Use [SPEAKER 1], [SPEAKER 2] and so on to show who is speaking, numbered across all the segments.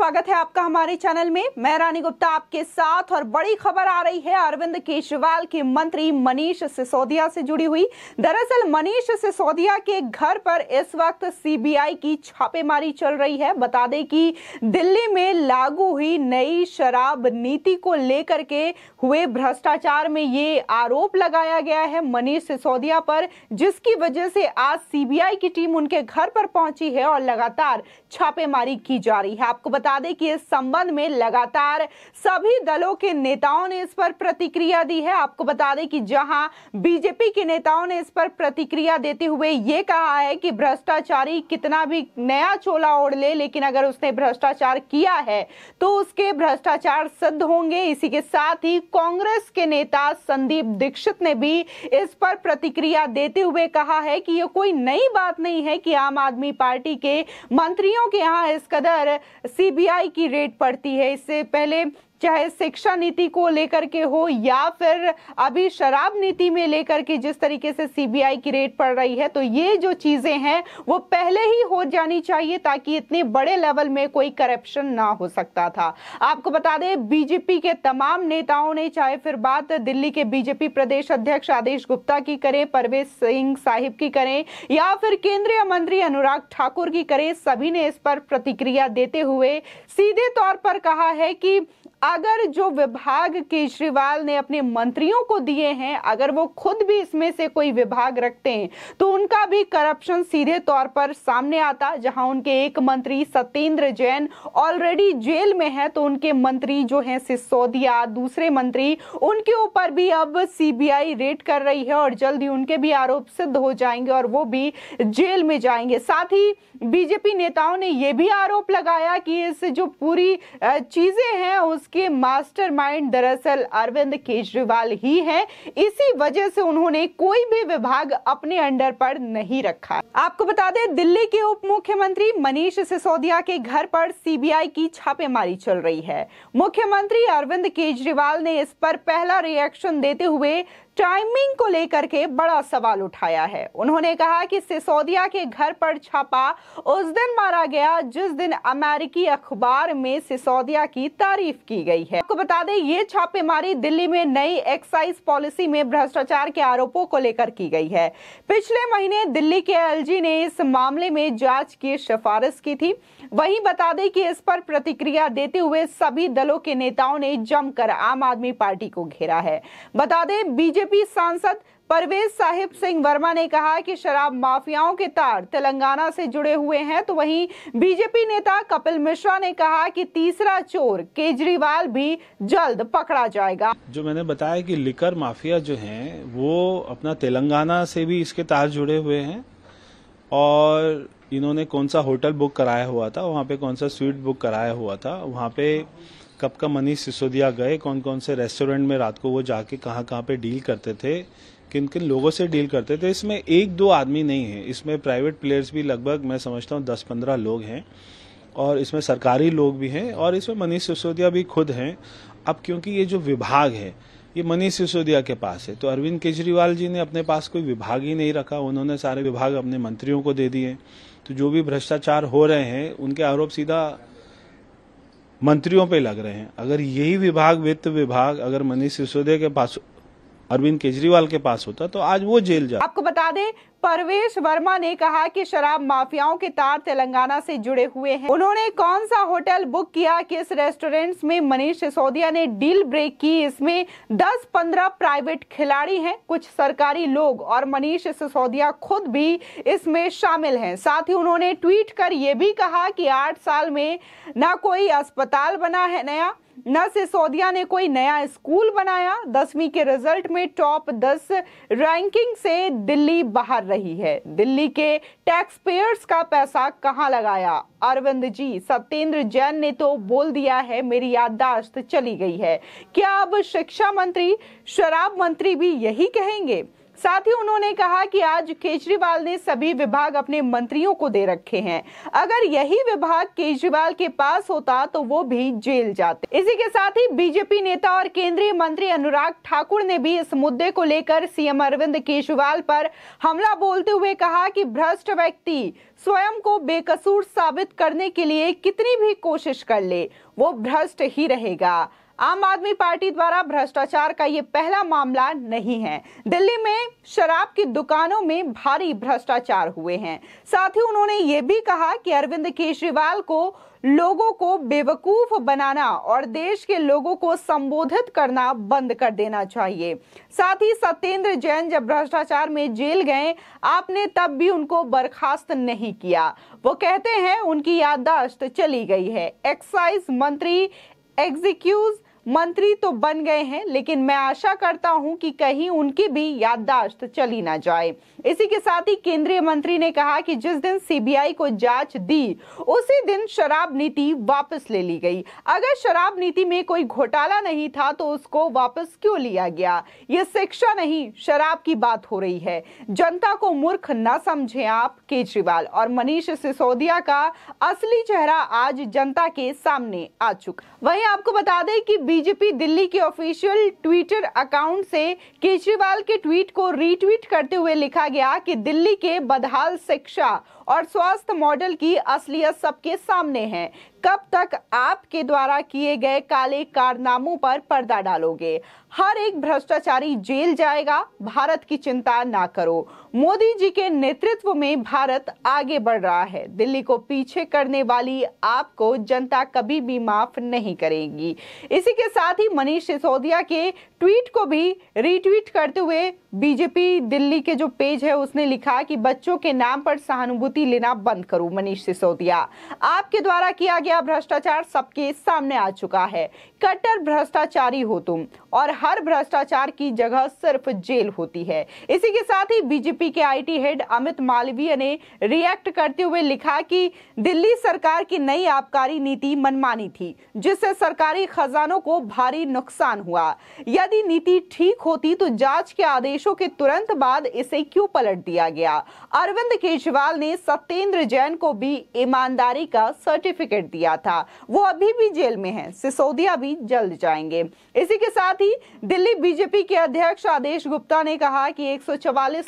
[SPEAKER 1] स्वागत है आपका हमारे चैनल में मैं रानी गुप्ता आपके साथ और बड़ी खबर आ रही है अरविंद केजरीवाल के मंत्री मनीष सिसोदिया से जुड़ी हुई दरअसल मनीष सिसोदिया के घर पर इस वक्त सीबीआई की छापेमारी चल रही है बता दें कि दिल्ली में लागू हुई नई शराब नीति को लेकर के हुए भ्रष्टाचार में ये आरोप लगाया गया है मनीष सिसोदिया पर जिसकी वजह से आज सीबीआई की टीम उनके घर पर पहुंची है और लगातार छापेमारी की जा रही है आपको बता बता दें कि इस संबंध में लगातार सभी दलों के नेताओं ने इस पर प्रतिक्रिया दी है आपको बता दें कि जहां बीजेपी के नेताओं ने इस पर प्रतिक्रिया देते हुए ये कहा है कि भ्रष्टाचारी कितना भी नया चोला ओढ़ ले, लेकिन अगर उसने भ्रष्टाचार किया है तो उसके भ्रष्टाचार सिद्ध होंगे इसी के साथ ही कांग्रेस के नेता संदीप दीक्षित ने भी इस पर प्रतिक्रिया देते हुए कहा है कि यह कोई नई बात नहीं है कि आम आदमी पार्टी के मंत्रियों के यहाँ इस कदर सीबी आरबीआई की रेट पड़ती है इससे पहले चाहे शिक्षा नीति को लेकर के हो या फिर अभी शराब नीति में लेकर के जिस तरीके से सीबीआई की रेट पड़ रही है तो ये जो चीज़ें हैं वो पहले ही हो जानी चाहिए ताकि इतने बड़े लेवल में कोई करप्शन ना हो सकता था आपको बता दें बीजेपी के तमाम नेताओं ने चाहे फिर बात दिल्ली के बीजेपी प्रदेश अध्यक्ष आदेश गुप्ता की करें परवेज सिंह साहिब की करें या फिर केंद्रीय मंत्री अनुराग ठाकुर की करें सभी ने इस पर प्रतिक्रिया देते हुए सीधे तौर पर कहा है कि अगर जो विभाग केजरीवाल ने अपने मंत्रियों को दिए हैं अगर वो खुद भी इसमें से कोई विभाग रखते हैं तो उनका भी करप्शन सीधे तौर पर सामने आता जहां उनके एक मंत्री सत्येंद्र जैन ऑलरेडी जेल में है तो उनके मंत्री जो हैं सिसोदिया दूसरे मंत्री उनके ऊपर भी अब सीबीआई रेड कर रही है और जल्द ही उनके भी आरोप सिद्ध हो जाएंगे और वो भी जेल में जाएंगे साथ ही बीजेपी नेताओं ने यह भी आरोप लगाया कि इस जो पूरी चीजें हैं उस इसके मास्टरमाइंड दरअसल अरविंद केजरीवाल ही हैं इसी वजह से उन्होंने कोई भी विभाग अपने अंडर पर नहीं रखा आपको बता दें दिल्ली के उप मुख्यमंत्री मनीष सिसोदिया के घर पर सीबीआई की छापेमारी चल रही है मुख्यमंत्री अरविंद केजरीवाल ने इस पर पहला रिएक्शन देते हुए टाइमिंग को लेकर के बड़ा सवाल उठाया है उन्होंने कहा कि सिसोदिया के घर पर छापा उस दिन मारा गया जिस दिन अमेरिकी अखबार में सिसोदिया की तारीफ की गई है आपको बता दें ये छापेमारी दिल्ली में नई एक्साइज पॉलिसी में भ्रष्टाचार के आरोपों को लेकर की गई है पिछले महीने दिल्ली के एल ने इस मामले में जांच की सिफारिश की थी वही बता दें कि इस पर प्रतिक्रिया देते हुए सभी दलों के नेताओं ने जमकर आम आदमी पार्टी को घेरा है बता दें बीजेपी बीजेपी सांसद परवेज साहिब सिंह वर्मा ने कहा कि शराब माफियाओं के तार तेलंगाना से जुड़े हुए हैं तो वहीं बीजेपी नेता कपिल मिश्रा ने कहा कि तीसरा चोर केजरीवाल भी जल्द पकड़ा जाएगा जो मैंने बताया कि लिकर माफिया जो हैं वो अपना तेलंगाना से भी इसके तार जुड़े हुए हैं और इन्होंने कौन सा होटल बुक कराया हुआ था वहाँ पे कौन सा स्वीट बुक कराया हुआ था वहाँ पे कब का मनीष सिसोदिया गए कौन कौन से रेस्टोरेंट में रात को वो जाके कहाँ कहाँ पे डील करते थे किन किन लोगों से डील करते थे इसमें एक दो आदमी नहीं है इसमें प्राइवेट प्लेयर्स भी लगभग मैं समझता हूँ दस पंद्रह लोग हैं और इसमें सरकारी लोग भी हैं और इसमें मनीष सिसोदिया भी खुद हैं अब क्योंकि ये जो विभाग है ये मनीष सिसोदिया के पास है तो अरविंद केजरीवाल जी ने अपने पास कोई विभाग ही नहीं रखा उन्होंने सारे विभाग अपने मंत्रियों को दे दिए तो जो भी भ्रष्टाचार हो रहे हैं उनके आरोप सीधा मंत्रियों पे लग रहे हैं अगर यही विभाग वित्त विभाग अगर मनीष सिसोदिया के पास अरविंद केजरीवाल के पास होता तो आज वो जेल जा आपको बता दें परवेश वर्मा ने कहा कि शराब माफियाओं के तार तेलंगाना से जुड़े हुए हैं उन्होंने कौन सा होटल बुक किया किस रेस्टोरेंट्स में मनीष सिसोदिया ने डील ब्रेक की इसमें 10-15 प्राइवेट खिलाड़ी हैं कुछ सरकारी लोग और मनीष सिसोदिया खुद भी इसमें शामिल हैं साथ ही उन्होंने ट्वीट कर ये भी कहा कि आठ साल में न कोई अस्पताल बना है नया न सिसोदिया ने कोई नया स्कूल बनाया दसवीं के रिजल्ट में टॉप दस रैंकिंग से दिल्ली बाहर रही है दिल्ली के टैक्स पेयर्स का पैसा कहाँ लगाया अरविंद जी सत्येंद्र जैन ने तो बोल दिया है मेरी याददाश्त चली गई है क्या अब शिक्षा मंत्री शराब मंत्री भी यही कहेंगे साथ ही उन्होंने कहा कि आज केजरीवाल ने सभी विभाग अपने मंत्रियों को दे रखे हैं अगर यही विभाग केजरीवाल के पास होता तो वो भी जेल जाते इसी के साथ ही बीजेपी नेता और केंद्रीय मंत्री अनुराग ठाकुर ने भी इस मुद्दे को लेकर सीएम अरविंद केजरीवाल पर हमला बोलते हुए कहा कि भ्रष्ट व्यक्ति स्वयं को बेकसूर साबित करने के लिए कितनी भी कोशिश कर ले वो भ्रष्ट ही रहेगा आम आदमी पार्टी द्वारा भ्रष्टाचार का ये पहला मामला नहीं है दिल्ली में शराब की दुकानों में भारी भ्रष्टाचार हुए हैं साथ ही उन्होंने ये भी कहा कि अरविंद केजरीवाल को लोगों को बेवकूफ बनाना और देश के लोगों को संबोधित करना बंद कर देना चाहिए साथ ही सत्येंद्र जैन जब भ्रष्टाचार में जेल गए आपने तब भी उनको बर्खास्त नहीं किया वो कहते हैं उनकी याददाश्त चली गई है एक्साइज मंत्री एग्जीक्यूज मंत्री तो बन गए हैं लेकिन मैं आशा करता हूं कि कहीं उनकी भी याददाश्त चली ना जाए इसी के साथ ही केंद्रीय मंत्री ने कहा कि जिस दिन सीबीआई को जांच दी उसी दिन शराब नीति वापस ले ली गई अगर शराब नीति में कोई घोटाला नहीं था तो उसको वापस क्यों लिया गया ये शिक्षा नहीं शराब की बात हो रही है जनता को मूर्ख न समझे आप केजरीवाल और मनीष सिसोदिया का असली चेहरा आज जनता के सामने आ चुका वही आपको बता दें कि बीजेपी दिल्ली के ऑफिशियल ट्विटर अकाउंट से केजरीवाल के ट्वीट को रीट्वीट करते हुए लिखा गया कि दिल्ली के बदहाल शिक्षा और स्वास्थ्य मॉडल की असलियत सबके सामने है कब तक आपके द्वारा किए गए काले कारनामों पर पर्दा डालोगे हर एक भ्रष्टाचारी जेल जाएगा भारत की चिंता ना करो मोदी जी के नेतृत्व में भारत आगे बढ़ रहा है दिल्ली को पीछे करने वाली आपको जनता कभी भी माफ नहीं करेगी इसी के साथ ही मनीष सिसोदिया के ट्वीट को भी रीट्वीट करते हुए बीजेपी दिल्ली के जो पेज है उसने लिखा कि बच्चों के नाम पर सहानुभूति लेना बंद करो मनीष सिसोदिया आपके द्वारा किया गया भ्रष्टाचार सबके सामने आ चुका है कट्टर भ्रष्टाचारी हो तुम और हर भ्रष्टाचार की जगह सिर्फ जेल होती है इसी के साथ ही बीजेपी के आईटी हेड अमित मालवीय ने रिएक्ट करते हुए लिखा कि दिल्ली सरकार की नई आबकारी नीति मनमानी थी जिससे सरकारी खजानों को भारी नुकसान हुआ यदि यदि नीति ठीक होती तो जांच के आदेशों के तुरंत बाद इसे क्यों पलट दिया गया अरविंद केजरीवाल ने सत्येंद्र जैन को भी ईमानदारी का सर्टिफिकेट दिया था वो अभी भी जेल में है सिसोदिया भी जल्द जाएंगे इसी के साथ ही दिल्ली बीजेपी के अध्यक्ष आदेश गुप्ता ने कहा कि एक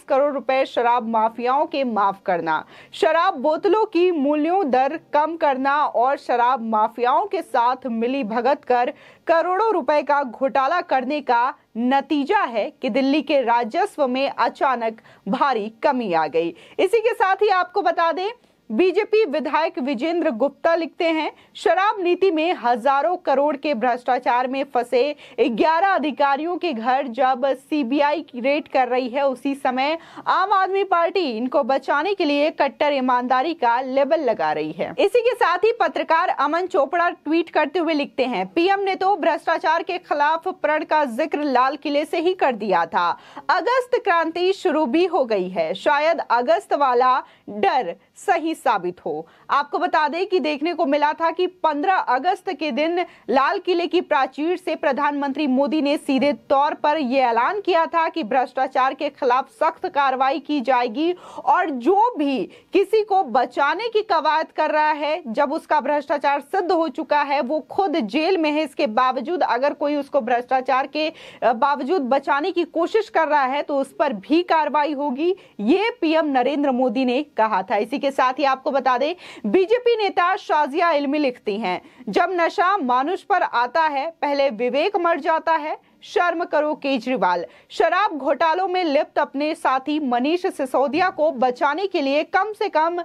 [SPEAKER 1] करोड़ रुपए शराब माफियाओं के माफ करना शराब बोतलों की मूल्यों दर कम करना और शराब माफियाओं के साथ मिली भगत कर करोड़ों रुपए का घोटाला करने का नतीजा है कि दिल्ली के राजस्व में अचानक भारी कमी आ गई इसी के साथ ही आपको बता दें बीजेपी विधायक विजेंद्र गुप्ता लिखते हैं शराब नीति में हजारों करोड़ के भ्रष्टाचार में फंसे 11 अधिकारियों के घर जब सीबीआई रेड कर रही है उसी समय आम आदमी पार्टी इनको बचाने के लिए कट्टर ईमानदारी का लेबल लगा रही है इसी के साथ ही पत्रकार अमन चोपड़ा ट्वीट करते हुए लिखते हैं पीएम ने तो भ्रष्टाचार के खिलाफ प्रण का जिक्र लाल किले से ही कर दिया था अगस्त क्रांति शुरू भी हो गई है शायद अगस्त वाला डर सही साबित हो आपको बता दें कि देखने को मिला था कि 15 अगस्त के दिन लाल किले की प्राचीर से प्रधानमंत्री मोदी ने सीधे तौर पर यह ऐलान किया था कि भ्रष्टाचार के खिलाफ सख्त कार्रवाई की जाएगी और जो भी किसी को बचाने की कवायद कर रहा है जब उसका भ्रष्टाचार सिद्ध हो चुका है वो खुद जेल में है इसके बावजूद अगर कोई उसको भ्रष्टाचार के बावजूद बचाने की कोशिश कर रहा है तो उस पर भी कार्रवाई होगी ये पीएम नरेंद्र मोदी ने कहा था इसी के साथ ही आपको बता दें बीजेपी नेता शाजिया इल्मी लिखती हैं जब नशा मानुष पर आता है पहले विवेक मर जाता है शर्म करो केजरीवाल शराब घोटालों में लिप्त अपने साथी मनीष सिसोदिया को बचाने के लिए कम से कम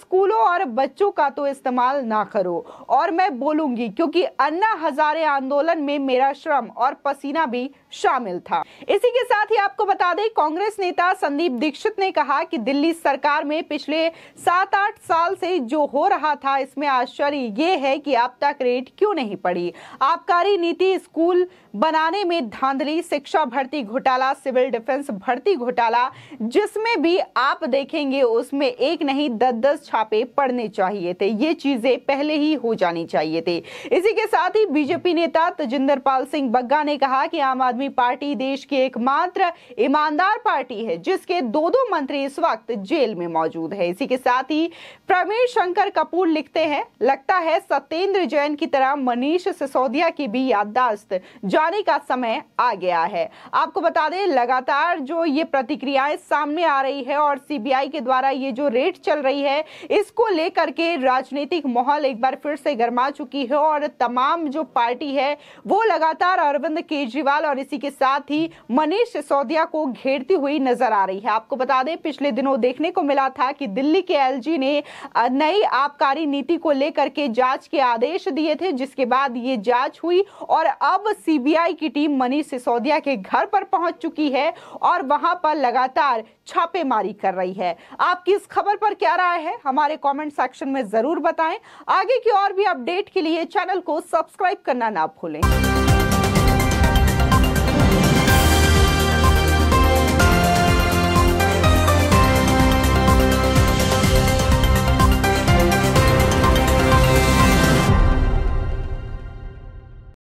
[SPEAKER 1] स्कूलों और बच्चों का तो इस्तेमाल ना करो और मैं बोलूंगी क्योंकि अन्ना हजारे आंदोलन में मेरा श्रम और पसीना भी शामिल था इसी के साथ ही आपको बता दें कांग्रेस नेता संदीप दीक्षित ने कहा कि दिल्ली सरकार में पिछले सात आठ साल से जो हो रहा था इसमें आश्चर्य ये है कि अब तक रेट क्यों नहीं पड़ी आबकारी नीति स्कूल बनाने में धांधली शिक्षा भर्ती घोटाला सिविल डिफेंस भर्ती घोटाला जिसमें भी आप देखेंगे उसमें एक नहीं दस दस छापे पड़ने चाहिए थे ये चीजें पहले ही हो जानी चाहिए थी इसी के साथ ही बीजेपी नेता तजिंदर पाल सिंह बग्गा ने कहा कि आम आदमी पार्टी देश की एकमात्र ईमानदार पार्टी है जिसके दो दो मंत्री इस वक्त जेल में मौजूद है इसी के साथ ही प्रवीण शंकर कपूर लिखते हैं लगता है सत्येंद्र जैन की तरह मनीष सिसोदिया की भी याददाश्त जाने का समय समय आ गया है आपको बता दें लगातार जो ये प्रतिक्रियाएं सामने आ रही है और सीबीआई के द्वारा ये जो रेट चल रही है इसको लेकर के राजनीतिक माहौल एक बार फिर से गर्मा चुकी है और तमाम जो पार्टी है वो लगातार अरविंद केजरीवाल और इसी के साथ ही मनीष सिसोदिया को घेरती हुई नजर आ रही है आपको बता दें पिछले दिनों देखने को मिला था कि दिल्ली के एल ने नई आबकारी नीति को लेकर के जांच के आदेश दिए थे जिसके बाद ये जांच हुई और अब सीबीआई की टीम मनीष सिसोदिया के घर पर पहुंच चुकी है और वहां पर लगातार छापेमारी कर रही है आपकी इस खबर पर क्या राय है हमारे कमेंट सेक्शन में जरूर बताएं आगे की और भी अपडेट के लिए चैनल को सब्सक्राइब करना ना भूलें